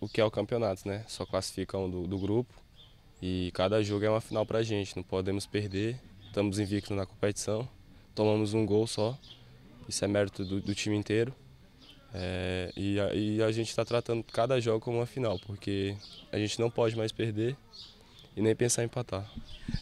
o que é o campeonato, né? Só classifica um do, do grupo e cada jogo é uma final para a gente, não podemos perder. Estamos invictos na competição, tomamos um gol só, isso é mérito do, do time inteiro. É, e, a, e, a, gente está tratando cada jogo como uma final, porque a gente não pode mais perder e nem pensar em empatar.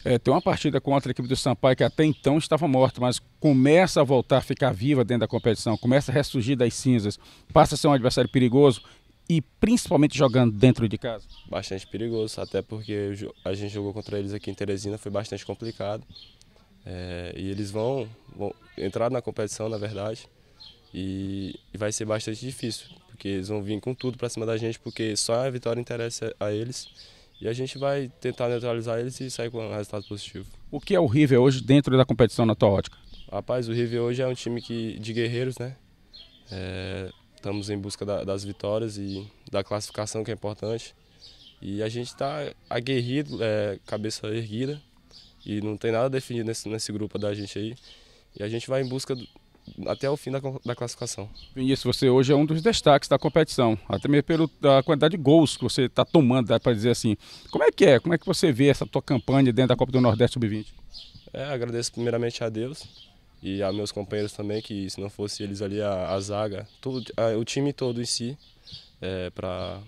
É, tem uma partida contra a equipe do Sampaio que até então estava morta, mas começa a voltar a ficar viva dentro da competição, começa a ressurgir das cinzas, passa a ser um adversário perigoso e principalmente jogando dentro de casa? Bastante perigoso, até porque a gente jogou contra eles aqui em Teresina, foi bastante complicado. É, e eles vão, vão, entrar na competição, na verdade, e, e, vai ser bastante difícil, porque eles vão vir com tudo para cima da gente, porque só a vitória interessa a eles. E a gente vai tentar neutralizar eles e sair com um resultado positivo. O que é o River hoje dentro da competição na tua ótica? Rapaz, o River hoje é um time que, de guerreiros, né? É, Estamos em busca da, das vitórias e da classificação, que é importante. E a gente está aguerrido, é, cabeça erguida, e não tem nada definido nesse, nesse grupo da gente aí. E a gente vai em busca do, até o fim da, da classificação. Vinícius, você hoje é um dos destaques da competição, até mesmo pela quantidade de gols que você está tomando, dá para dizer assim. Como é que é? Como é que você vê essa tua campanha dentro da Copa do Nordeste Sub-20? É, agradeço primeiramente a Deus e a meus companheiros também, que se não fosse eles ali, a, a zaga, tudo, a, o time todo em si, é, para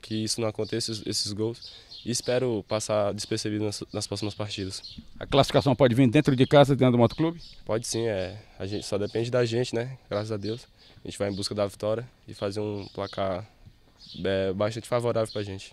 que isso não aconteça, esses, esses gols. E espero passar despercebido nas, nas, próximas partidas. A classificação pode vir dentro de casa, dentro do motoclube? Pode sim, é. A gente só depende da gente, né? Graças a Deus. A gente vai em busca da vitória e fazer um placar é, bastante favorável para a gente.